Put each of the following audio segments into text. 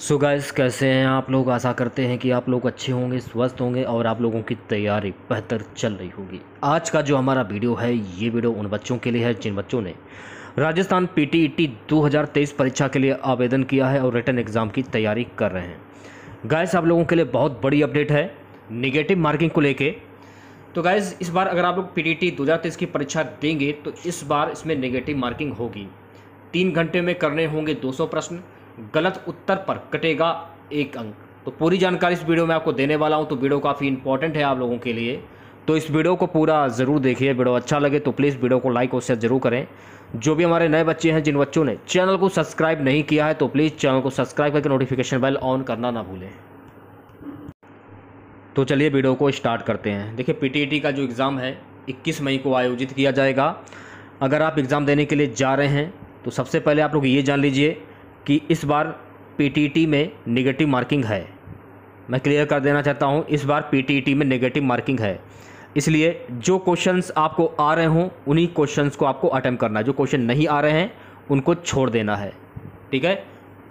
सो so guys कैसे हैं आप लोग आशा करते हैं कि आप लोग अच्छे होंगे स्वस्थ होंगे और आप लोगों की तैयारी बेहतर चल रही होगी आज का जो हमारा वीडियो है ये वीडियो उन बच्चों के लिए है जिन बच्चों ने राजस्थान पीटीईटी e 2023 परीक्षा के लिए आवेदन किया है और रिटर्न एग्ज़ाम की तैयारी कर रहे हैं गाइस आप लोगों के लिए बहुत बड़ी अपडेट है निगेटिव मार्किंग को लेकर तो गाइज़ इस बार अगर आप लोग पी टी e की परीक्षा देंगे तो इस बार इसमें निगेटिव मार्किंग होगी तीन घंटे में करने होंगे दो प्रश्न गलत उत्तर पर कटेगा एक अंक तो पूरी जानकारी इस वीडियो में आपको देने वाला हूँ तो वीडियो काफ़ी इंपॉर्टेंट है आप लोगों के लिए तो इस वीडियो को पूरा ज़रूर देखिए वीडियो अच्छा लगे तो प्लीज़ वीडियो को लाइक और शेयर ज़रूर करें जो भी हमारे नए बच्चे हैं जिन बच्चों ने चैनल को सब्सक्राइब नहीं किया है तो प्लीज़ चैनल को सब्सक्राइब करके नोटिफिकेशन बेल ऑन करना ना भूलें तो चलिए वीडियो को स्टार्ट करते हैं देखिए पीटीईटी e का जो एग्ज़ाम है इक्कीस मई को आयोजित किया जाएगा अगर आप एग्ज़ाम देने के लिए जा रहे हैं तो सबसे पहले आप लोग ये जान लीजिए कि इस बार पीटीटी में नेगेटिव मार्किंग है मैं क्लियर कर देना चाहता हूँ इस बार पीटीटी में नेगेटिव मार्किंग है इसलिए जो क्वेश्चंस आपको आ रहे हों उन्हीं क्वेश्चंस को आपको अटैम्प्ट करना है जो क्वेश्चन नहीं आ रहे हैं उनको छोड़ देना है ठीक है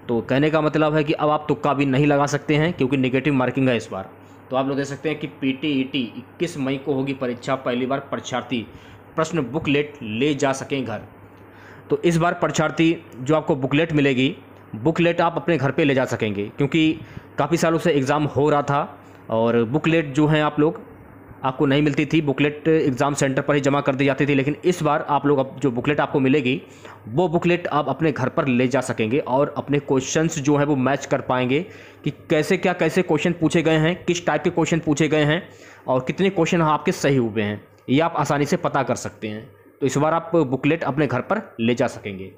तो कहने का मतलब है कि अब आप तुक्का भी नहीं लगा सकते हैं क्योंकि नेगेटिव मार्किंग है इस बार तो आप लोग देख सकते हैं कि पी टी ई टी इक्कीस मई को होगी परीक्षा पहली बार परीक्षार्थी प्रश्न बुकलेट ले जा सकें घर तो इस बार परीक्षार्थी जो आपको बुकलेट मिलेगी बुकलेट आप अपने घर पे ले जा सकेंगे क्योंकि काफ़ी सालों से एग्ज़ाम हो रहा था और बुकलेट जो हैं आप लोग आपको नहीं मिलती थी बुकलेट एग्ज़ाम सेंटर पर ही जमा कर दी जाती थी लेकिन इस बार आप लोग अब जो बुकलेट आपको मिलेगी वो बुकलेट आप अपने घर पर ले जा सकेंगे और अपने क्वेश्चंस जो हैं वो मैच कर पाएंगे कि कैसे क्या कैसे क्वेश्चन पूछे गए हैं किस टाइप के क्वेश्चन पूछे गए हैं और कितने क्वेश्चन आपके सही हुए हैं ये आप आसानी से पता कर सकते हैं तो इस बार आप बुकलेट अपने घर पर ले जा सकेंगे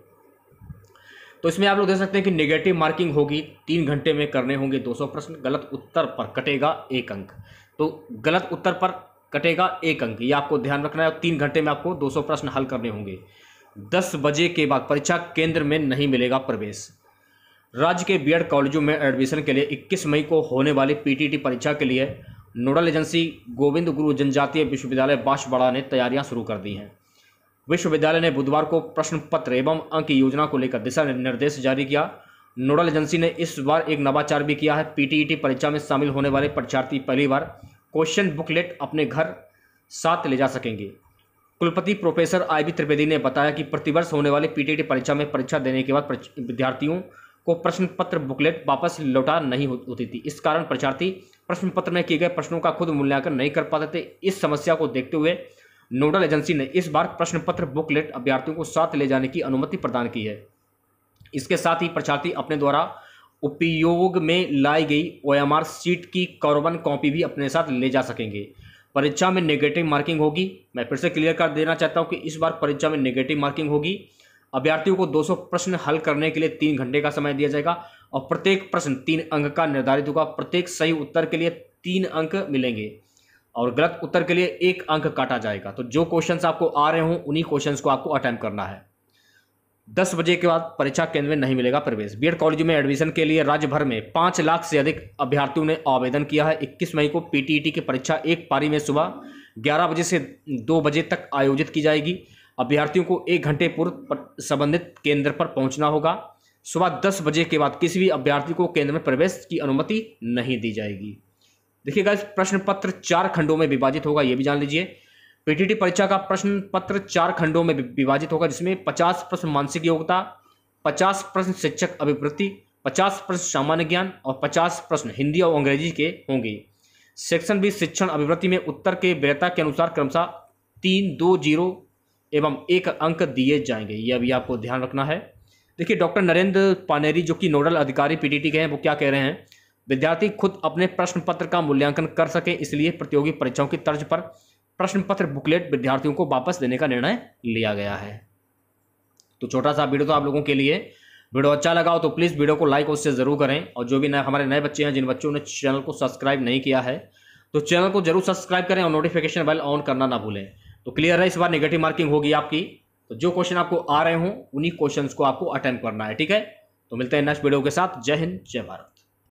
तो इसमें आप लोग देख सकते हैं कि नेगेटिव मार्किंग होगी तीन घंटे में करने होंगे 200 प्रश्न गलत उत्तर पर कटेगा एक अंक तो गलत उत्तर पर कटेगा एक अंक ये आपको ध्यान रखना है और तीन घंटे में आपको 200 प्रश्न हल करने होंगे 10 बजे के बाद परीक्षा केंद्र में नहीं मिलेगा प्रवेश राज्य के बीएड कॉलेजों में एडमिशन के लिए इक्कीस मई को होने वाली पी परीक्षा के लिए नोडल एजेंसी गोविंद गुरु जनजातीय विश्वविद्यालय बांसवाड़ा ने तैयारियां शुरू कर दी हैं विश्वविद्यालय ने बुधवार को प्रश्न पत्र एवं अंक योजना को लेकर दिशा निर्देश जारी किया नोडल एजेंसी ने इस बार एक नवाचार भी किया है पीटीईटी परीक्षा में शामिल होने वाले परीक्षार्थी पहली बार क्वेश्चन बुकलेट अपने घर साथ ले जा सकेंगे कुलपति प्रोफेसर आई बी त्रिवेदी ने बताया कि प्रतिवर्ष होने वाले पीटीईटी परीक्षा में परीक्षा देने के बाद विद्यार्थियों को प्रश्न पत्र बुकलेट वापस लौटा नहीं होती थी इस कारण परीक्षार्थी प्रश्न पत्र में किए गए प्रश्नों का खुद मूल्यांकन नहीं कर पाते थे इस समस्या को देखते हुए नोडल एजेंसी ने इस बार प्रश्न पत्र बुकलेट अभ्यर्थियों को साथ ले जाने की अनुमति प्रदान की है इसके साथ ही परीक्षार्थी अपने द्वारा उपयोग में लाई गई ओ सीट की कार्बन कॉपी भी अपने साथ ले जा सकेंगे परीक्षा में नेगेटिव मार्किंग होगी मैं फिर से क्लियर कर देना चाहता हूँ कि इस बार परीक्षा में नेगेटिव मार्किंग होगी अभ्यर्थियों को 200 प्रश्न हल करने के लिए तीन घंटे का समय दिया जाएगा और प्रत्येक प्रश्न तीन अंक का निर्धारित होगा प्रत्येक सही उत्तर के लिए तीन अंक मिलेंगे और गलत उत्तर के लिए एक अंक काटा जाएगा तो जो क्वेश्चन आपको आ रहे हों उन्हीं क्वेश्चन को आपको अटैम्प करना है दस बजे के बाद परीक्षा केंद्र में नहीं मिलेगा प्रवेश बीएड कॉलेज में एडमिशन के लिए राज्य भर में पाँच लाख से अधिक अभ्यर्थियों ने आवेदन किया है इक्कीस मई को पीटीईटी e की परीक्षा एक पारी में सुबह ग्यारह बजे से दो बजे तक आयोजित की जाएगी अभ्यर्थियों को एक घंटे पूर्व संबंधित केंद्र पर पहुंचना होगा सुबह दस बजे के बाद किसी भी अभ्यर्थी को केंद्र में प्रवेश की अनुमति नहीं दी जाएगी देखिए गाइस प्रश्न पत्र चार खंडों में विभाजित होगा ये भी जान लीजिए पीटीटी परीक्षा का प्रश्न पत्र चार खंडों में विभाजित होगा जिसमें पचास प्रश्न मानसिक योग्यता पचास प्रश्न शिक्षक अभिवृत्ति पचास प्रश्न सामान्य ज्ञान और पचास प्रश्न हिंदी और अंग्रेजी के होंगे सेक्शन बी शिक्षण अभिवृत्ति में उत्तर के वेता के अनुसार क्रमशः तीन दो जीरो एवं एक अंक दिए जाएंगे ये अभी आपको ध्यान रखना है देखिए डॉक्टर नरेंद्र पानेरी जो कि नोडल अधिकारी पीटीटी के हैं वो क्या कह रहे हैं विद्यार्थी खुद अपने प्रश्न पत्र का मूल्यांकन कर सकें इसलिए प्रतियोगी परीक्षाओं की तर्ज पर प्रश्न पत्र बुकलेट विद्यार्थियों को वापस देने का निर्णय लिया गया है तो छोटा सा वीडियो तो आप लोगों के लिए वीडियो अच्छा लगा हो तो प्लीज़ वीडियो को लाइक और उससे ज़रूर करें और जो भी नए हमारे नए बच्चे हैं जिन बच्चों ने चैनल को सब्सक्राइब नहीं किया है तो चैनल को जरूर सब्सक्राइब करें और नोटिफिकेशन बेल ऑन करना ना भूलें तो क्लियर है इस बार निगेटिव मार्किंग होगी आपकी तो जो क्वेश्चन आपको आ रहे हों उन्हीं क्वेश्चन को आपको अटेंड करना है ठीक है तो मिलते हैं नेक्स्ट वीडियो के साथ जय हिंद जय भारत